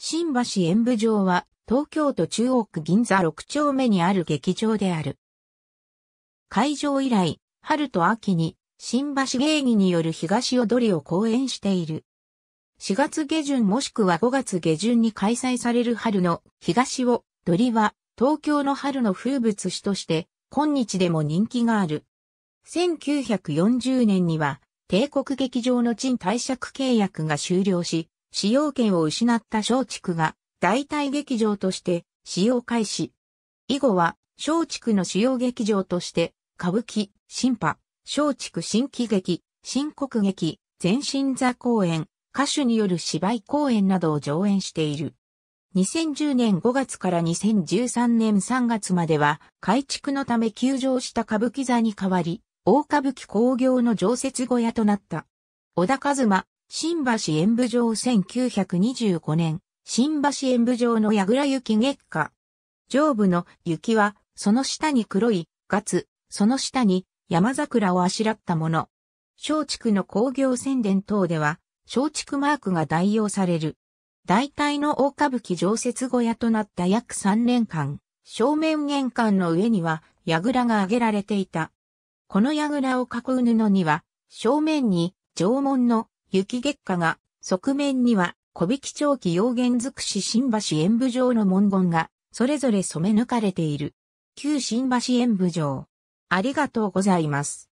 新橋演舞場は東京都中央区銀座6丁目にある劇場である。会場以来、春と秋に新橋芸妓による東踊りを公演している。4月下旬もしくは5月下旬に開催される春の東踊りは東京の春の風物詩として今日でも人気がある。1940年には帝国劇場の賃貸借契約が終了し、使用権を失った松竹が代替劇場として使用開始。以後は松竹の主要劇場として歌舞伎、新派、松竹新喜劇、新国劇、全身座公演、歌手による芝居公演などを上演している。2010年5月から2013年3月までは改築のため休場した歌舞伎座に代わり、大歌舞伎工業の常設小屋となった。小田和馬、新橋演舞場1925年、新橋演舞場の櫓雪月下。上部の雪は、その下に黒い、ガツ、その下に山桜をあしらったもの。松竹の工業宣伝等では、松竹マークが代用される。大体の大歌舞伎常設小屋となった約3年間、正面玄関の上には、櫓が挙げられていた。この櫓を囲う布には、正面に、縄文の雪月下が、側面には、小引長期陽言尽くし新橋演舞場の文言が、それぞれ染め抜かれている。旧新橋演舞場。ありがとうございます。